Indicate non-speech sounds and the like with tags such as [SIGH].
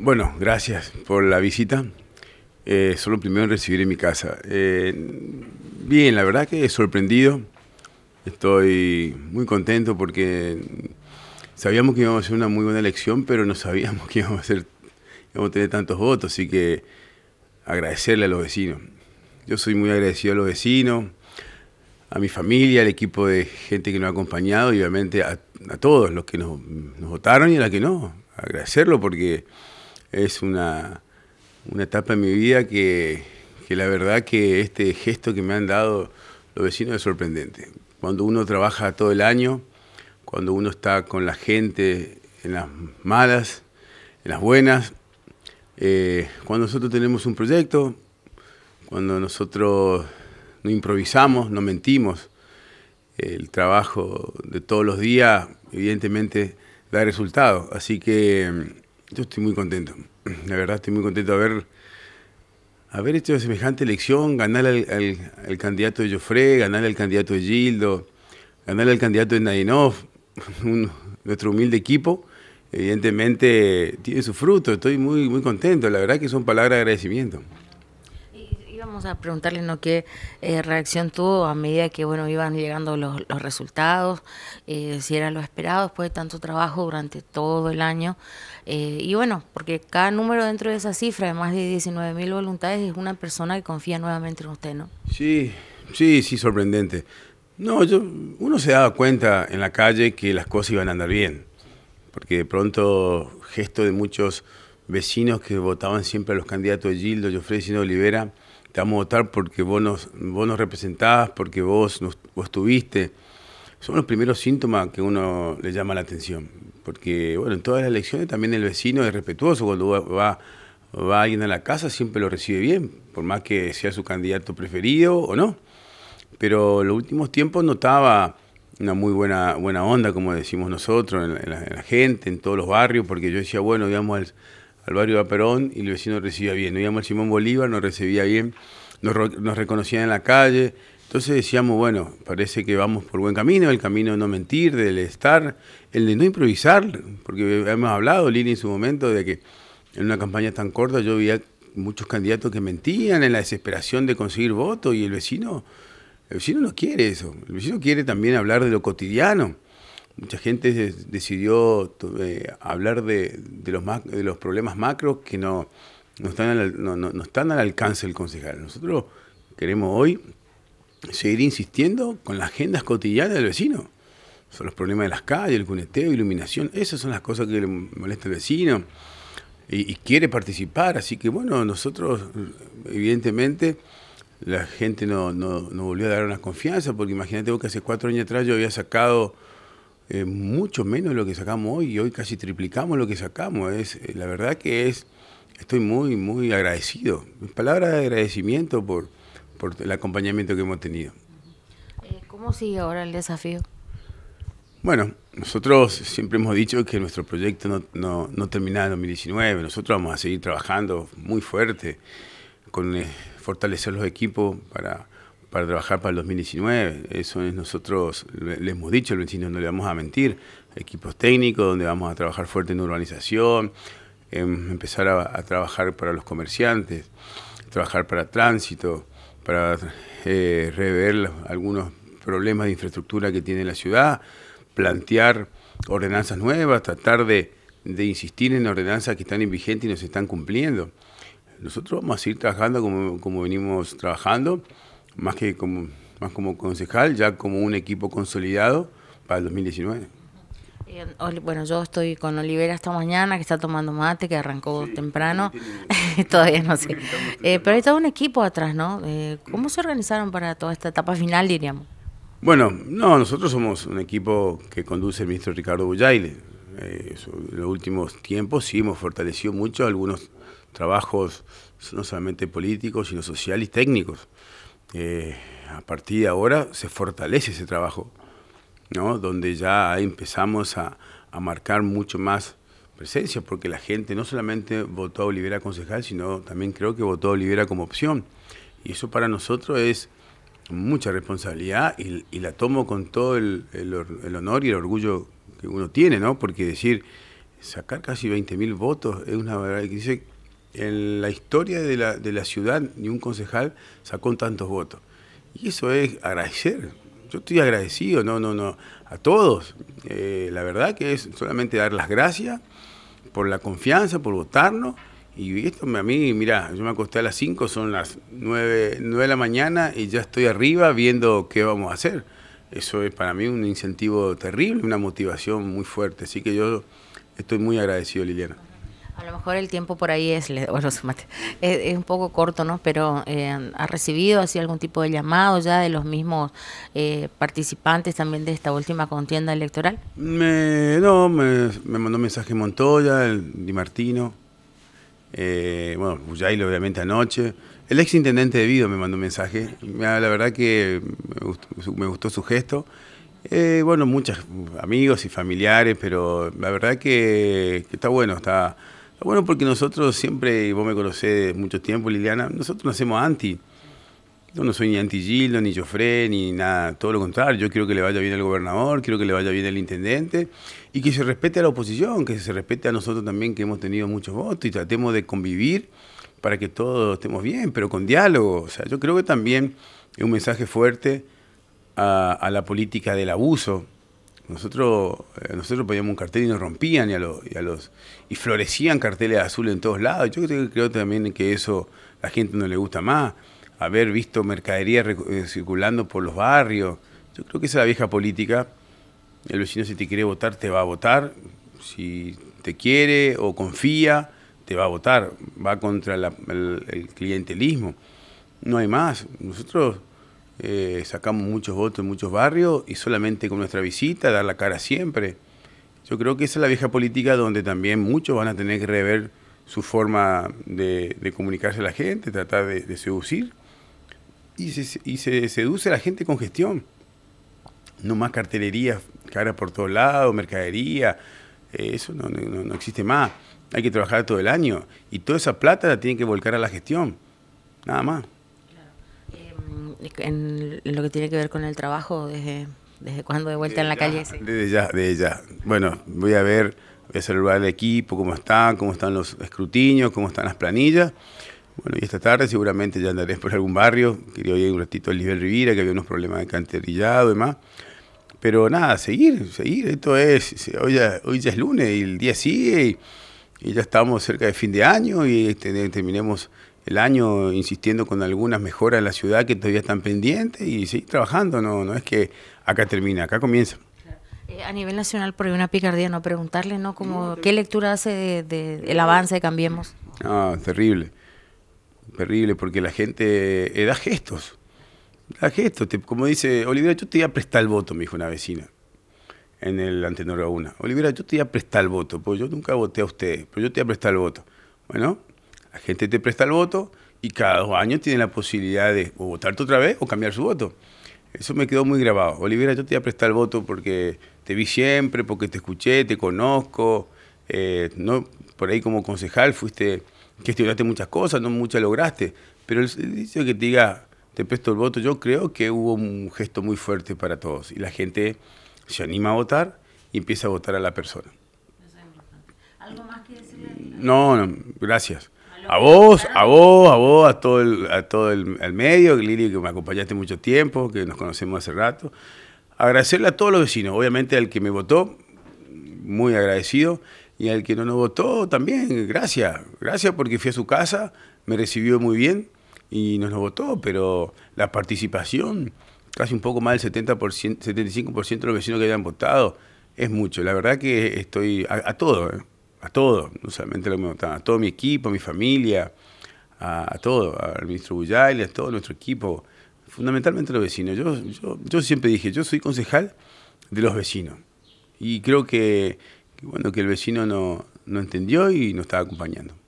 Bueno, gracias por la visita. Eh, solo primero en recibir en mi casa. Eh, bien, la verdad que sorprendido. Estoy muy contento porque sabíamos que íbamos a hacer una muy buena elección, pero no sabíamos que íbamos a, hacer, íbamos a tener tantos votos. Así que agradecerle a los vecinos. Yo soy muy agradecido a los vecinos, a mi familia, al equipo de gente que nos ha acompañado y obviamente a, todos los que nos, nos votaron y a los que no. Agradecerlo porque es una, etapa en mi vida que, la verdad que este gesto que me han dado los vecinos es sorprendente. Cuando uno trabaja todo el año, cuando uno está con la gente en las malas, en las buenas, eh, cuando nosotros tenemos un proyecto, cuando nosotros no improvisamos, no mentimos, el trabajo de todos los días evidentemente da resultado. Así que yo estoy muy contento. La verdad estoy muy contento de haber, haber hecho semejante elección, ganar al, candidato de Joffre, ganar al candidato de Gildo, ganar al candidato de Nadinov, [LAUGHS] nuestro humilde equipo. Evidentemente tiene su fruto, estoy muy, muy contento. La verdad que son palabras de agradecimiento vamos a preguntarle qué eh, reacción tuvo a medida que bueno iban llegando los, resultados, eh, si era lo esperado después de tanto trabajo durante todo el año. Eh, y bueno, porque cada número dentro de esa cifra de más de 19 mil voluntades es una persona que confía nuevamente en usted, ¿no? Sí, sí, sí, sorprendente. No, yo, uno se daba cuenta en la calle que las cosas iban a andar bien, porque de pronto gesto de muchos vecinos que votaban siempre a los candidatos de Gildo, Jofre, Sino Olivera, a votar porque vos nos, vos representás, porque vos, nos, vos Son los primeros síntomas que uno le llama la atención. Porque, bueno, en todas las elecciones también el vecino es respetuoso. Cuando va, va alguien a la casa siempre lo recibe bien, por más que sea su candidato preferido o no. Pero en los últimos tiempos notaba una muy buena, buena onda, como decimos nosotros, en la, gente, en todos los barrios, porque yo decía, bueno, digamos, al barrio de Perón y el vecino recibía bien. No íbamos al Simón Bolívar, nos recibía bien, nos, reconocía en la calle. Entonces decíamos, bueno, parece que vamos por buen camino, el camino de no mentir, del estar, el de no improvisar, porque hemos hablado, Lili, en su momento, de que en una campaña tan corta yo veía muchos candidatos que mentían en la desesperación de conseguir votos y el vecino, el vecino no quiere eso, el vecino quiere también hablar de lo cotidiano mucha gente decidió eh, hablar de, los de los problemas macro que no, están al, no, no, están al alcance del concejal. Nosotros queremos hoy seguir insistiendo con las agendas cotidianas del vecino. Son los problemas de las calles, el cuneteo, iluminación, esas son las cosas que le molesta al vecino y, quiere participar. Así que bueno, nosotros evidentemente la gente no, volvió a dar una confianza, porque imagínate vos que hace cuatro años atrás yo había sacado mucho menos lo que sacamos hoy, y hoy casi triplicamos lo que sacamos. Es, eh, la verdad que es, estoy muy, muy agradecido. Palabras de agradecimiento por, por el acompañamiento que hemos tenido. Eh, ¿Cómo sigue ahora el desafío? Bueno, nosotros siempre hemos dicho que nuestro proyecto no, no, no termina en 2019, nosotros vamos a seguir trabajando muy fuerte con eh, fortalecer los equipos para para trabajar para el 2019. Eso es nosotros, les hemos dicho los vecino, no le vamos a mentir, equipos técnicos donde vamos a trabajar fuerte en urbanización, em, empezar a, trabajar para los comerciantes, trabajar para tránsito, para eh, rever algunos problemas de infraestructura que tiene la ciudad, plantear ordenanzas nuevas, tratar de, insistir en ordenanzas que están en vigente y no se están cumpliendo. Nosotros vamos a seguir trabajando como, como venimos trabajando más que como, más como concejal, ya como un equipo consolidado para el 2019. bueno, yo estoy con Olivera esta mañana, que está tomando mate, que arrancó temprano. [LAUGHS] Todavía no sé. Eh, pero hay todo un equipo atrás, ¿no? Eh, ¿Cómo se organizaron para toda esta etapa final, diríamos? Bueno, no, nosotros somos un equipo que conduce el ministro Ricardo Bullaile. Eh, en los últimos tiempos sí hemos fortalecido mucho algunos trabajos, no solamente políticos, sino sociales y técnicos. Eh, a partir de ahora se fortalece ese trabajo, ¿no? donde ya empezamos a, marcar mucho más presencia, porque la gente no solamente votó a Olivera concejal, sino también creo que votó a Olivera como opción. Y eso para nosotros es mucha responsabilidad y, la tomo con todo el, honor y el orgullo que uno tiene, ¿no? Porque decir, sacar casi 20.000 votos es una verdad que dice en la historia de la, ciudad ni un concejal sacó tantos votos. Y eso es agradecer. Yo estoy agradecido, no, no, no, a todos. Eh, la verdad que es solamente dar las gracias por la confianza, por votarnos. Y esto a mí, mira, yo me acosté a las 5, son las 9 de la mañana y ya estoy arriba viendo qué vamos a hacer. Eso es para mí un incentivo terrible, una motivación muy fuerte. Así que yo estoy muy agradecido, Liliana. A lo mejor el tiempo por ahí es, bueno, [LAUGHS] es, un poco corto, ¿no? Pero eh, ha recibido así algún tipo de llamado ya de los mismos eh, participantes también de esta última contienda electoral. no, me, mandó un mensaje Montoya, Di Martino, eh, bueno, Buyail obviamente anoche. El ex intendente de Vido me mandó un mensaje. La verdad que me gustó, su gesto. Eh, bueno, muchos amigos y familiares, pero la verdad que está bueno, está, bueno porque nosotros siempre, y vos me conocés mucho tiempo, Liliana, nosotros no hacemos anti. Yo no soy ni anti-Gildo, ni Jofre, ni nada, todo lo contrario. Yo quiero que le vaya bien al gobernador, quiero que le vaya bien al intendente y que se respete a la oposición, que se respete a nosotros también que hemos tenido muchos votos y tratemos de convivir para que todos estemos bien, pero con diálogo. O sea, yo creo que también es un mensaje fuerte a la política del abuso, nosotros, eh, nosotros poníamos un cartel y nos rompían y a, los, y florecían carteles azules en todos lados. Yo creo, también que eso a la gente no le gusta más. Haber visto mercadería eh, circulando por los barrios. Yo creo que esa es la vieja política. El vecino si te quiere votar, te va a votar. Si te quiere o confía, te va a votar. Va contra el, el clientelismo. No hay más. Nosotros eh, sacamos muchos votos en muchos barrios y solamente con nuestra visita, dar la cara siempre. Yo creo que esa es la vieja política donde también muchos van a tener que rever su forma de, comunicarse a la gente, tratar de, seducir. Y se, seduce a la gente con gestión. No más cartelería, cara por todos lados, mercadería, eh, eso no, no, no existe más. Hay que trabajar todo el año y toda esa plata la tienen que volcar a la gestión, nada más en lo que tiene que ver con el trabajo, desde, desde cuándo de vuelta en la calle. Desde ya, desde ya. Bueno, voy a ver, voy a saludar al equipo, cómo están, cómo están los escrutinios, cómo están las planillas. Bueno, y esta tarde seguramente ya andaré por algún barrio. Quería ir un ratito al nivel Rivira, que había unos problemas de canterillado y demás. Pero nada, seguir, seguir. Esto es, hoy ya, hoy es lunes y el día sigue y, y ya estamos cerca de fin de año y este, terminemos el año insistiendo con algunas mejoras en la ciudad que todavía están pendientes y seguir trabajando, no, no es que acá termina, acá comienza. Eh, a nivel nacional, por ahí una picardía, no preguntarle, ¿no? Como, ¿Qué lectura hace del avance de Cambiemos? Ah, terrible, terrible, porque la gente eh, da gestos, da gestos. como dice, Olivera, yo te voy a prestar el voto, me dijo una vecina en el Antenor una. Olivera, yo te voy a prestar el voto, porque yo nunca voté a usted, pero yo te voy a prestar el voto. Bueno, la gente te presta el voto y cada dos años tiene la posibilidad de o votarte otra vez o cambiar su voto. Eso me quedó muy grabado. Olivera, yo te voy a prestar el voto porque te vi siempre, porque te escuché, te conozco. Eh, no, por ahí como concejal fuiste, gestionaste muchas cosas, no muchas lograste. Pero el, hecho de que te diga, te presto el voto, yo creo que hubo un gesto muy fuerte para todos. Y la gente se anima a votar y empieza a votar a la persona. ¿Algo más que decirle? no, gracias. A vos, a vos, a vos, a todo el, a todo el medio, Lili, que me acompañaste mucho tiempo, que nos conocemos hace rato. Agradecerle a todos los vecinos, obviamente al que me votó, muy agradecido, y al que no nos votó también, gracias, gracias porque fui a su casa, me recibió muy bien y nos, nos votó, pero la participación, casi un poco más del 70%, 75% de los vecinos que habían votado, es mucho. La verdad que estoy a, todos, ¿eh? a todo, no solamente a todo mi equipo, a mi familia, a, todo, al ministro Bullay, a todo nuestro equipo, fundamentalmente a los vecinos. Yo, yo, siempre dije, yo soy concejal de los vecinos. Y creo que, cuando que el vecino no, no entendió y no estaba acompañando.